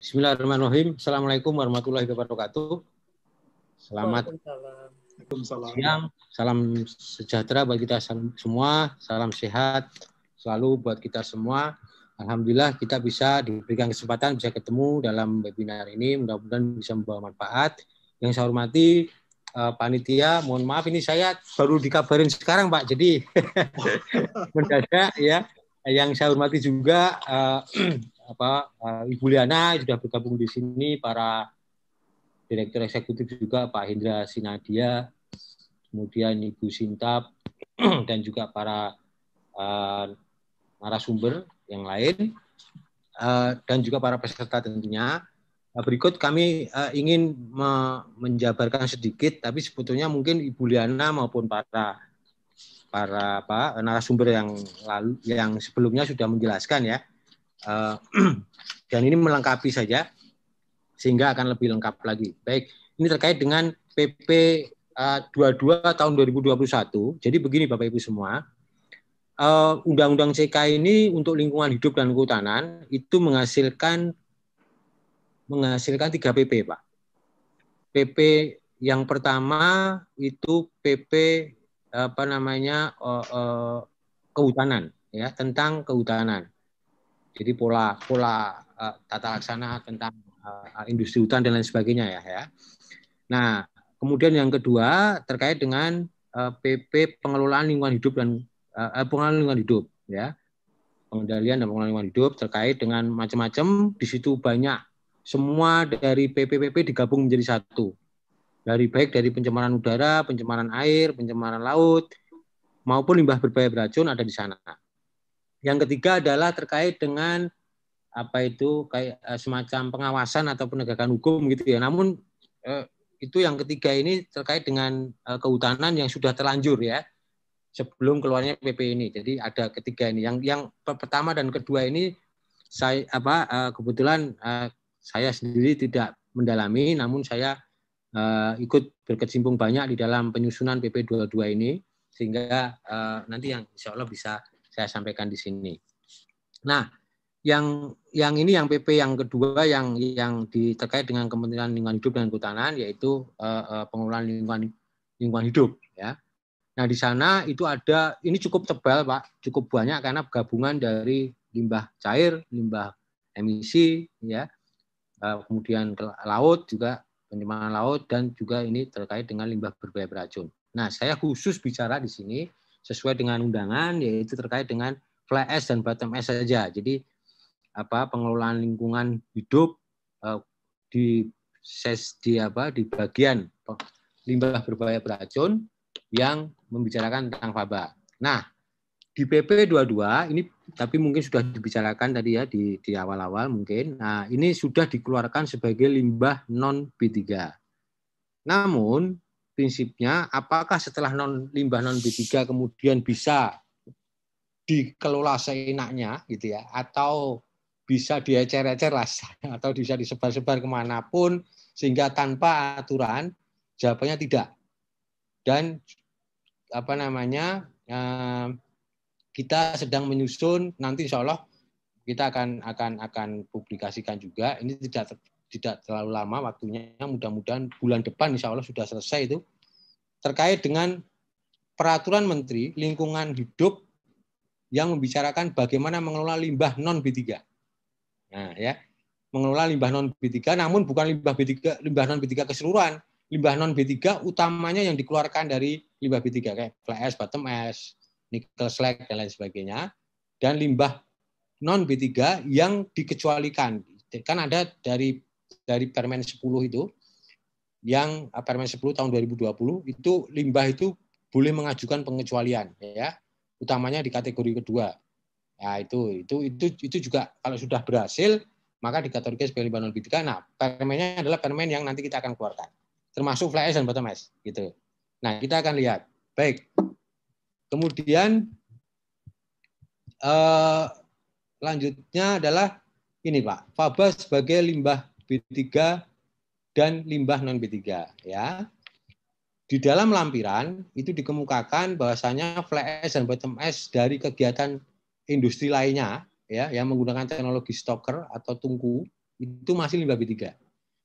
Bismillahirrahmanirrahim. Assalamualaikum warahmatullahi wabarakatuh. Selamat siang. Salam sejahtera bagi kita semua. Salam sehat selalu buat kita semua. Alhamdulillah kita bisa diberikan kesempatan bisa ketemu dalam webinar ini. Mudah-mudahan bisa membawa manfaat. Yang saya hormati eh, panitia, mohon maaf ini saya baru dikabarin sekarang Pak. Jadi mendadak ya. Yang saya hormati juga eh, apa eh, Ibu Liana sudah bergabung di sini, para direktur eksekutif juga Pak Hendra Sinadia, kemudian Ibu Sintap dan juga para uh, narasumber yang lain uh, dan juga para peserta tentunya. Berikut kami uh, ingin me menjabarkan sedikit, tapi sebetulnya mungkin Ibu Liana maupun para para apa narasumber yang lalu yang sebelumnya sudah menjelaskan ya Eh, dan ini melengkapi saja sehingga akan lebih lengkap lagi. Baik, ini terkait dengan PP 22 eh, tahun 2021. Jadi begini Bapak Ibu semua, eh, Undang-Undang CK ini untuk lingkungan hidup dan kehutanan itu menghasilkan menghasilkan 3 PP, Pak. PP yang pertama itu PP apa namanya kehutanan ya, tentang kehutanan. Jadi pola pola uh, tata laksana tentang uh, industri hutan dan lain sebagainya ya ya. Nah, kemudian yang kedua terkait dengan uh, eh, PP pengelolaan lingkungan hidup dan uh, pengelolaan lingkungan hidup ya. Pengendalian dan pengelolaan lingkungan hidup terkait dengan macam-macam di situ banyak semua dari PPPP digabung menjadi satu. Dari baik dari pencemaran udara, pencemaran air, pencemaran laut maupun limbah berbahaya beracun ada di sana. Yang ketiga adalah terkait dengan apa itu kayak eh, semacam pengawasan atau penegakan hukum gitu ya. Namun eh, itu yang ketiga ini terkait dengan eh, kehutanan yang sudah terlanjur ya sebelum keluarnya PP ini. Jadi ada ketiga ini. Yang yang pertama dan kedua ini saya apa kebetulan saya sendiri tidak mendalami namun saya ikut berkecimpung banyak di dalam penyusunan PP 22 ini sehingga nanti yang insya Allah bisa saya sampaikan di sini. Nah, yang yang ini yang PP yang kedua yang yang terkait dengan Kementerian Lingkungan Hidup dan Kehutanan yaitu uh, uh, pengelolaan lingkungan lingkungan hidup ya. Nah, di sana itu ada ini cukup tebal, Pak, cukup banyak karena gabungan dari limbah cair, limbah emisi ya. Uh, kemudian ke laut juga pencemaran laut dan juga ini terkait dengan limbah berbahaya beracun. Nah, saya khusus bicara di sini sesuai dengan undangan yaitu terkait dengan fly ash dan bottom S saja. Jadi apa pengelolaan lingkungan hidup uh, di ses di apa di bagian limbah berbahaya beracun yang membicarakan tentang faba. Nah, di PP 22 ini tapi mungkin sudah dibicarakan tadi ya di di awal-awal mungkin. Nah, ini sudah dikeluarkan sebagai limbah non B3. Namun prinsipnya apakah setelah non limbah non B3 kemudian bisa dikelola seenaknya gitu ya atau bisa diecer-ecer lah atau bisa disebar-sebar kemanapun sehingga tanpa aturan jawabannya tidak dan apa namanya eh, kita sedang menyusun nanti insya Allah kita akan akan akan publikasikan juga ini tidak tidak terlalu lama waktunya, mudah-mudahan bulan depan insya Allah sudah selesai itu, terkait dengan peraturan menteri lingkungan hidup yang membicarakan bagaimana mengelola limbah non-B3. Nah, ya, mengelola limbah non-B3, namun bukan limbah B3, limbah non-B3 keseluruhan, limbah non B3 utamanya yang dikeluarkan dari limbah B3 kayak flash, bottom S, nikel slag dan lain sebagainya dan limbah non B3 yang dikecualikan. Kan ada dari dari Permen 10 itu yang ah, Permen 10 tahun 2020 itu limbah itu boleh mengajukan pengecualian ya utamanya di kategori kedua ya itu itu itu itu juga kalau sudah berhasil maka dikategorikan sebagai limbah non B3 nah permennya adalah permen yang nanti kita akan keluarkan termasuk fly dan bottom ash gitu nah kita akan lihat baik kemudian eh, lanjutnya adalah ini pak faba sebagai limbah B3 dan limbah non B3 ya. Di dalam lampiran itu dikemukakan bahwasanya flash dan bottom s dari kegiatan industri lainnya ya yang menggunakan teknologi stoker atau tungku itu masih limbah B3.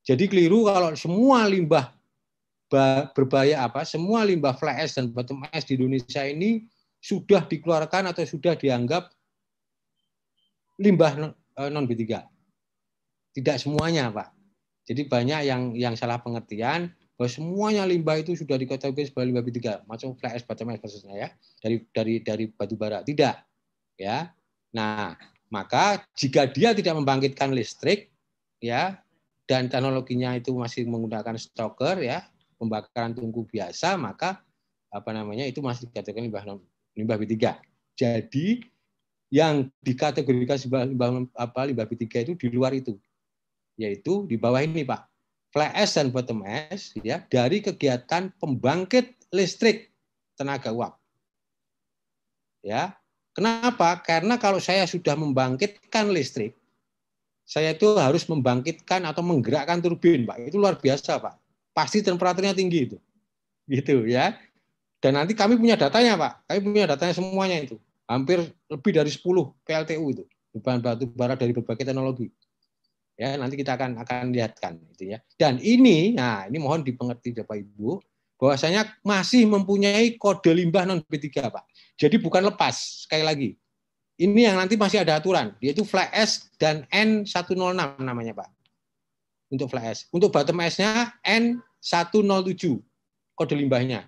Jadi keliru kalau semua limbah berbahaya apa, semua limbah flash ash dan bottom s di Indonesia ini sudah dikeluarkan atau sudah dianggap limbah non eh, B3 tidak semuanya, Pak. Jadi banyak yang yang salah pengertian bahwa semuanya limbah itu sudah dikategorikan sebagai limbah B3, macam flash, macam bara, khususnya ya, dari dari dari batu bara. Tidak. Ya. Nah, maka jika dia tidak membangkitkan listrik ya dan teknologinya itu masih menggunakan stoker ya, pembakaran tungku biasa, maka apa namanya itu masih dikategorikan limbah limbah B3. Jadi yang dikategorikan sebagai limbah apa limbah B3 itu di luar itu yaitu di bawah ini Pak. flash dan bottom S ya dari kegiatan pembangkit listrik tenaga uap. Ya. Kenapa? Karena kalau saya sudah membangkitkan listrik, saya itu harus membangkitkan atau menggerakkan turbin, Pak. Itu luar biasa, Pak. Pasti temperaturnya tinggi itu. Gitu ya. Dan nanti kami punya datanya, Pak. Kami punya datanya semuanya itu. Hampir lebih dari 10 PLTU itu. Bahan batu bara dari berbagai teknologi ya nanti kita akan akan lihatkan gitu ya dan ini nah ini mohon dipengerti Bapak Ibu bahwasanya masih mempunyai kode limbah non B3 Pak jadi bukan lepas sekali lagi ini yang nanti masih ada aturan yaitu flag S dan N106 namanya Pak untuk flag S untuk bottom S-nya N107 kode limbahnya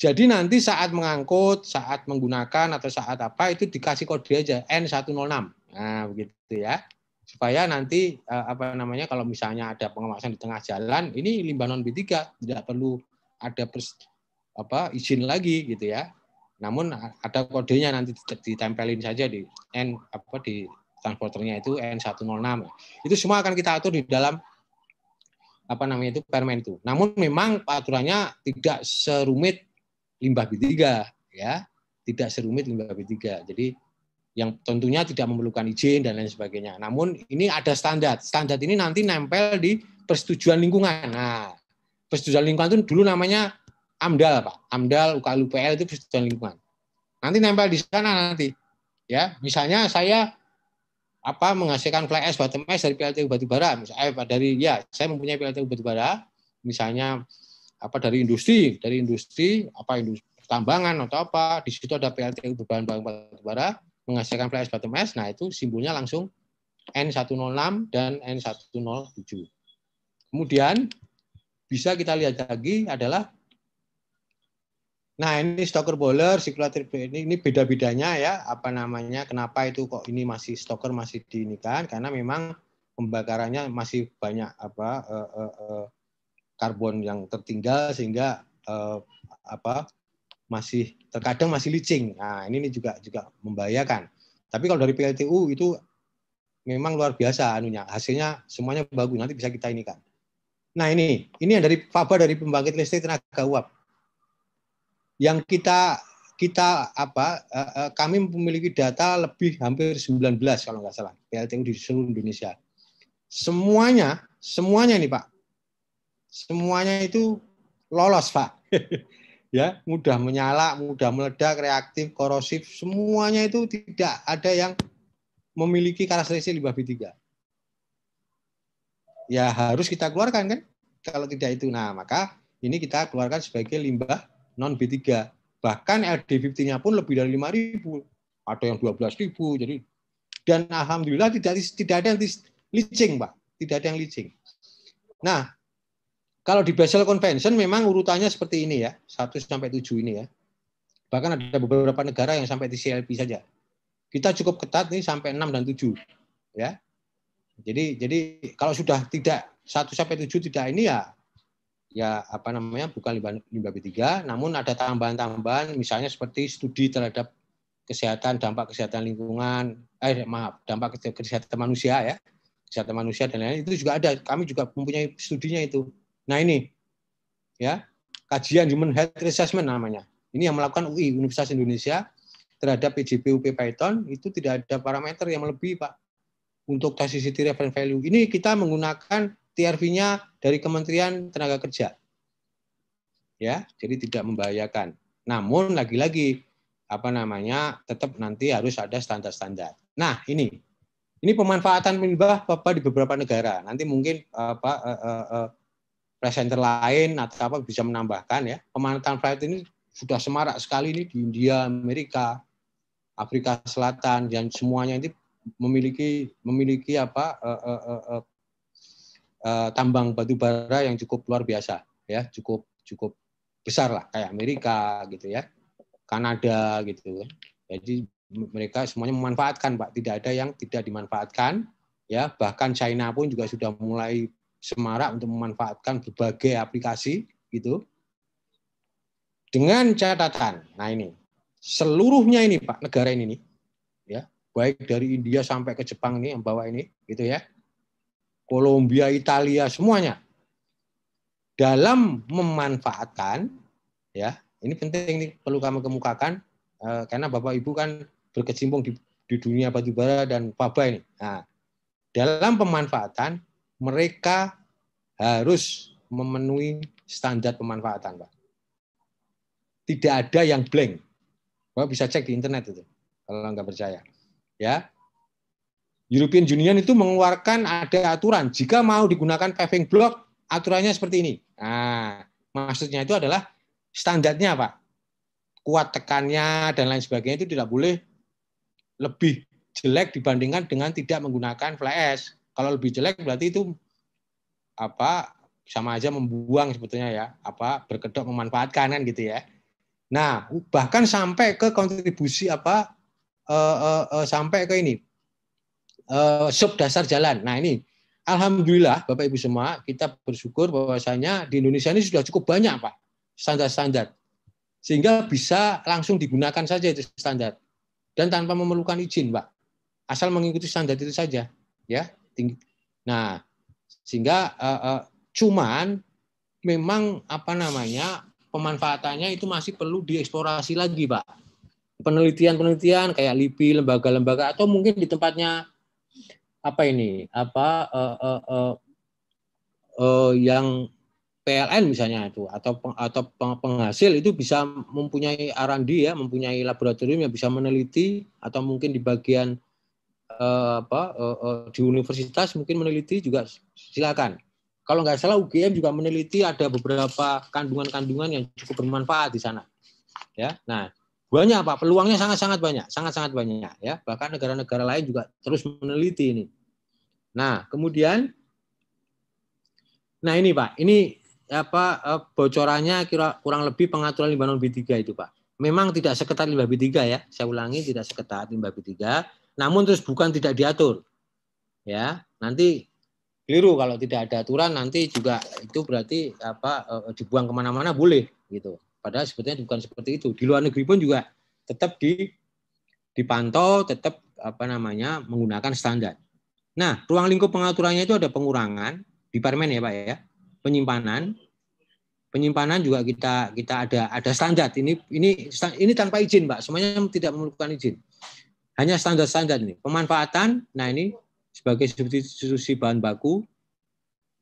jadi nanti saat mengangkut, saat menggunakan atau saat apa itu dikasih kode aja N106. Nah, begitu ya supaya nanti eh, apa namanya kalau misalnya ada pengawasan di tengah jalan ini limbah non B3 tidak perlu ada pers, apa izin lagi gitu ya. Namun ada kodenya nanti ditempelin saja di N apa di transporternya itu N106. Itu semua akan kita atur di dalam apa namanya itu permen itu. Namun memang aturannya tidak serumit limbah B3 ya, tidak serumit limbah B3. Jadi yang tentunya tidak memerlukan izin dan lain sebagainya. Namun ini ada standar. Standar ini nanti nempel di persetujuan lingkungan. Nah, persetujuan lingkungan itu dulu namanya AMDAL, Pak. AMDAL UPL itu persetujuan lingkungan. Nanti nempel di sana nanti. Ya, misalnya saya apa menghasilkan fly ash bottom ash dari PLTU Batubara misalnya eh, dari ya saya mempunyai PLTU Batubara misalnya apa dari industri dari industri apa industri pertambangan atau apa di situ ada PLTU berbahan bahan batubara menghasilkan flash bottom S, nah itu simbolnya langsung N106 dan N107. Kemudian bisa kita lihat lagi adalah Nah, ini stoker boiler, circulator ini, ini beda-bedanya ya, apa namanya, kenapa itu kok ini masih stoker masih diinikan karena memang pembakarannya masih banyak apa uh, uh, uh, karbon yang tertinggal sehingga uh, apa masih terkadang masih licin. Nah, ini, ini juga juga membahayakan. Tapi kalau dari PLTU itu memang luar biasa anunya. Hasilnya semuanya bagus. Nanti bisa kita ini kan. Nah, ini ini yang dari faba dari pembangkit listrik tenaga uap. Yang kita kita apa eh, eh, kami memiliki data lebih hampir 19 kalau nggak salah PLTU di seluruh Indonesia. Semuanya semuanya ini Pak. Semuanya itu lolos Pak. ya mudah menyala, mudah meledak, reaktif, korosif, semuanya itu tidak ada yang memiliki karakteristik limbah B3. Ya harus kita keluarkan kan? Kalau tidak itu, nah maka ini kita keluarkan sebagai limbah non B3. Bahkan LD50-nya pun lebih dari 5.000. atau yang 12.000. Jadi dan alhamdulillah tidak tidak ada yang leaching, Pak. Tidak ada yang leaching. Nah, kalau di Basel Convention memang urutannya seperti ini ya, 1 sampai 7 ini ya. Bahkan ada beberapa negara yang sampai di CLP saja. Kita cukup ketat nih sampai 6 dan 7 ya. Jadi jadi kalau sudah tidak 1 sampai 7 tidak ini ya ya apa namanya bukan limbah B3 namun ada tambahan-tambahan misalnya seperti studi terhadap kesehatan dampak kesehatan lingkungan eh maaf dampak kesehatan manusia ya kesehatan manusia dan lain-lain itu juga ada kami juga mempunyai studinya itu Nah ini ya kajian human health assessment namanya. Ini yang melakukan UI Universitas Indonesia terhadap PJB UP Python itu tidak ada parameter yang lebih Pak untuk toxicity reference value. Ini kita menggunakan TRV-nya dari Kementerian Tenaga Kerja. Ya, jadi tidak membahayakan. Namun lagi-lagi apa namanya tetap nanti harus ada standar-standar. Nah, ini ini pemanfaatan limbah apa di beberapa negara. Nanti mungkin apa uh, uh, uh, presenter lain atau apa bisa menambahkan ya. Pemanfaatan flight ini sudah semarak sekali ini di India, Amerika, Afrika Selatan dan semuanya ini memiliki memiliki apa uh, uh, uh, uh, tambang batu bara yang cukup luar biasa ya, cukup cukup besar lah kayak Amerika gitu ya. Kanada gitu ya. Jadi mereka semuanya memanfaatkan Pak, tidak ada yang tidak dimanfaatkan ya, bahkan China pun juga sudah mulai semarak untuk memanfaatkan berbagai aplikasi gitu. Dengan catatan, nah ini seluruhnya ini Pak negara ini nih, ya baik dari India sampai ke Jepang nih yang bawa ini gitu ya, Kolombia, Italia semuanya dalam memanfaatkan ya ini penting ini perlu kami kemukakan eh, karena Bapak Ibu kan berkecimpung di, di dunia batubara dan faba ini. Nah, dalam pemanfaatan mereka harus memenuhi standar pemanfaatan, Pak. Tidak ada yang blank. Bapak bisa cek di internet itu kalau nggak percaya. Ya. European Union itu mengeluarkan ada aturan jika mau digunakan paving block aturannya seperti ini. Nah, maksudnya itu adalah standarnya Pak. Kuat tekannya dan lain sebagainya itu tidak boleh lebih jelek dibandingkan dengan tidak menggunakan flash kalau lebih jelek berarti itu apa sama aja membuang sebetulnya ya, apa berkedok memanfaatkan kan gitu ya. Nah, bahkan sampai ke kontribusi apa eh, eh, eh, sampai ke ini sub dasar jalan. Nah, ini alhamdulillah Bapak Ibu semua kita bersyukur bahwasanya di Indonesia ini sudah cukup banyak Pak standar-standar sehingga bisa langsung digunakan saja itu standar dan tanpa memerlukan izin, Pak. Asal mengikuti standar itu saja, ya tinggi. Nah, sehingga uh, uh, cuman memang apa namanya pemanfaatannya itu masih perlu dieksplorasi lagi, Pak. Penelitian-penelitian kayak LIPI, lembaga-lembaga atau mungkin di tempatnya apa ini? Apa uh, uh, uh, uh, yang PLN misalnya itu atau peng, atau penghasil itu bisa mempunyai R&D ya, mempunyai laboratorium yang bisa meneliti atau mungkin di bagian uh, apa uh, uh, di universitas mungkin meneliti juga silakan. Kalau nggak salah UGM juga meneliti ada beberapa kandungan-kandungan yang cukup bermanfaat di sana. Ya, nah banyak pak peluangnya sangat-sangat banyak, sangat-sangat banyak ya. Bahkan negara-negara lain juga terus meneliti ini. Nah kemudian, nah ini pak, ini apa bocorannya kira kurang lebih pengaturan limbah non B3 itu pak. Memang tidak seketat limbah B3 ya. Saya ulangi tidak seketat limbah B3 namun terus bukan tidak diatur. Ya, nanti keliru kalau tidak ada aturan nanti juga itu berarti apa eh, dibuang kemana-mana boleh gitu. Padahal sebetulnya bukan seperti itu. Di luar negeri pun juga tetap di dipantau, tetap apa namanya menggunakan standar. Nah, ruang lingkup pengaturannya itu ada pengurangan di parmen ya pak ya, penyimpanan, penyimpanan juga kita kita ada ada standar. Ini ini ini tanpa izin pak, semuanya tidak memerlukan izin. Hanya standar-standar ini. Pemanfaatan, nah ini sebagai substitusi bahan baku.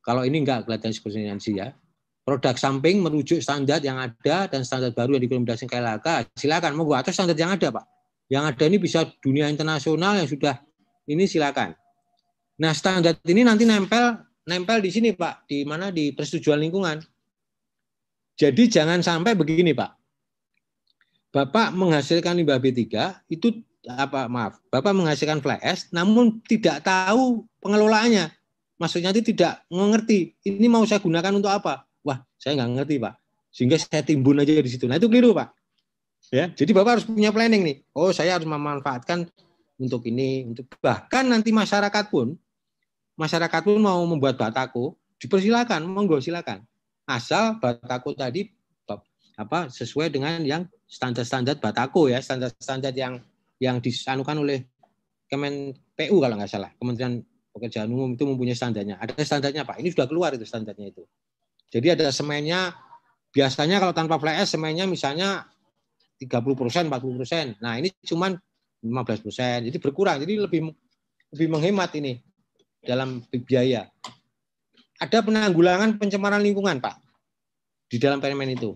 Kalau ini enggak kelihatan seperti ya. Produk samping merujuk standar yang ada dan standar baru yang dikomunikasikan KLHK. Silakan mau atau standar yang ada, Pak. Yang ada ini bisa dunia internasional yang sudah ini silakan. Nah, standar ini nanti nempel nempel di sini, Pak, di mana di persetujuan lingkungan. Jadi jangan sampai begini, Pak. Bapak menghasilkan limbah B3 itu apa maaf, Bapak menghasilkan fly ash namun tidak tahu pengelolaannya. Maksudnya itu tidak mengerti ini mau saya gunakan untuk apa. Wah, saya nggak ngerti, Pak. Sehingga saya timbun aja di situ. Nah, itu keliru, Pak. Ya, jadi Bapak harus punya planning nih. Oh, saya harus memanfaatkan untuk ini, untuk bahkan nanti masyarakat pun masyarakat pun mau membuat batako, dipersilakan, monggo silakan. Asal batako tadi apa sesuai dengan yang standar-standar batako ya, standar-standar yang yang disanukan oleh Kemen PU kalau nggak salah Kementerian Pekerjaan Umum itu mempunyai standarnya ada standarnya Pak ini sudah keluar itu standarnya itu jadi ada semennya biasanya kalau tanpa fly ash semennya misalnya 30 persen, 40 persen. Nah ini cuman 15 persen, jadi berkurang. Jadi lebih lebih menghemat ini dalam biaya. Ada penanggulangan pencemaran lingkungan, Pak, di dalam permen itu.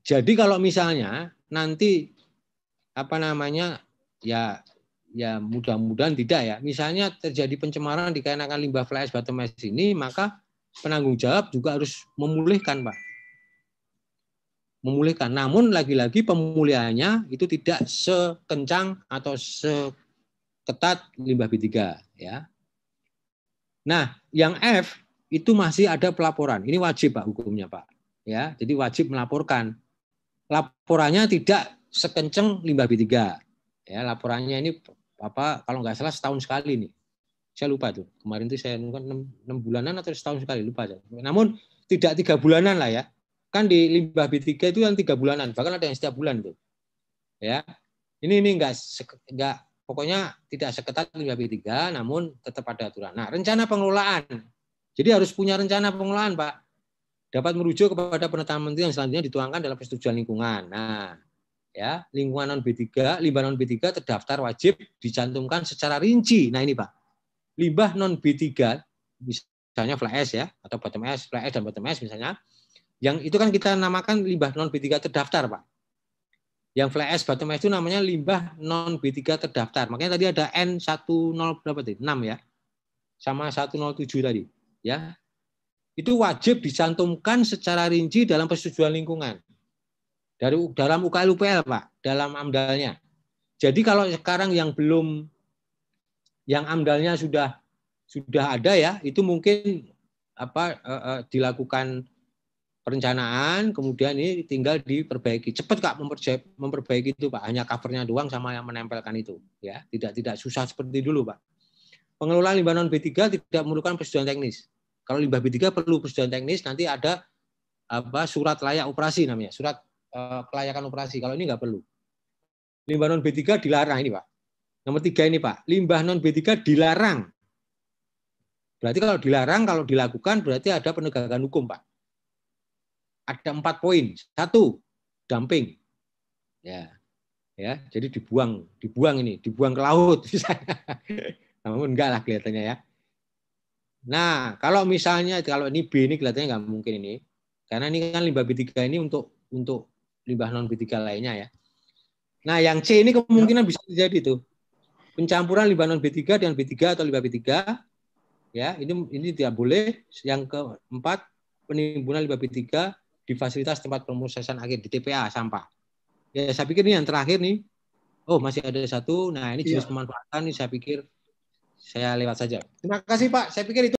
Jadi kalau misalnya nanti apa namanya ya ya mudah-mudahan tidak ya. Misalnya terjadi pencemaran dikarenakan limbah fly ash bottom ash ini, maka penanggung jawab juga harus memulihkan, Pak. Memulihkan. Namun lagi-lagi pemulihannya itu tidak sekencang atau seketat limbah B3 ya. Nah, yang F itu masih ada pelaporan. Ini wajib Pak hukumnya, Pak. Ya, jadi wajib melaporkan. Laporannya tidak sekenceng limbah B3. Ya, laporannya ini apa kalau nggak salah setahun sekali nih. Saya lupa tuh. Kemarin tuh saya kan 6, 6 bulanan atau setahun sekali lupa saya. Namun tidak tiga bulanan lah ya. Kan di limbah B3 itu yang tiga bulanan, bahkan ada yang setiap bulan tuh. Ya. Ini ini enggak enggak pokoknya tidak seketat limbah B3 namun tetap ada aturan. Nah, rencana pengelolaan. Jadi harus punya rencana pengelolaan, Pak. Dapat merujuk kepada penetapan menteri yang selanjutnya dituangkan dalam persetujuan lingkungan. Nah, ya lingkungan non B3, limbah non B3 terdaftar wajib dicantumkan secara rinci. Nah ini Pak, limbah non B3 misalnya fly ash ya atau bottom ash, fly ash dan bottom ash misalnya, yang itu kan kita namakan limbah non B3 terdaftar Pak. Yang fly ash bottom ash itu namanya limbah non B3 terdaftar. Makanya tadi ada N10 berapa tadi? 6 ya. Sama 107 tadi, ya. Itu wajib dicantumkan secara rinci dalam persetujuan lingkungan dari dalam UKLUPL Pak, dalam amdalnya. Jadi kalau sekarang yang belum yang amdalnya sudah sudah ada ya, itu mungkin apa eh, eh, dilakukan perencanaan, kemudian ini tinggal diperbaiki. Cepat Kak memperbaiki, memperbaiki itu Pak, hanya covernya doang sama yang menempelkan itu ya. Tidak tidak susah seperti dulu Pak. Pengelolaan limbah non B3 tidak memerlukan persetujuan teknis. Kalau limbah B3 perlu persetujuan teknis, nanti ada apa surat layak operasi namanya, surat Eh, kelayakan operasi. Kalau ini nggak perlu. Limbah non B3 dilarang ini, Pak. Nomor tiga ini, Pak. Limbah non B3 dilarang. Berarti kalau dilarang, kalau dilakukan, berarti ada penegakan hukum, Pak. Ada empat poin. Satu, dumping. Ya, ya. Jadi dibuang, dibuang ini, dibuang ke laut Namun enggak lah kelihatannya ya. Nah, kalau misalnya kalau ini B ini kelihatannya nggak mungkin ini, karena ini kan limbah B3 ini untuk untuk limbah non B3 lainnya ya. Nah, yang C ini kemungkinan ya. bisa terjadi tuh. Pencampuran limbah non B3 dengan B3 atau limbah B3 ya, ini ini tidak boleh. Yang keempat, penimbunan limbah B3 di fasilitas tempat pemrosesan akhir di TPA sampah. Ya, saya pikir ini yang terakhir nih. Oh, masih ada satu. Nah, ini jenis ya. pemanfaatan nih saya pikir saya lewat saja. Terima kasih Pak. Saya pikir itu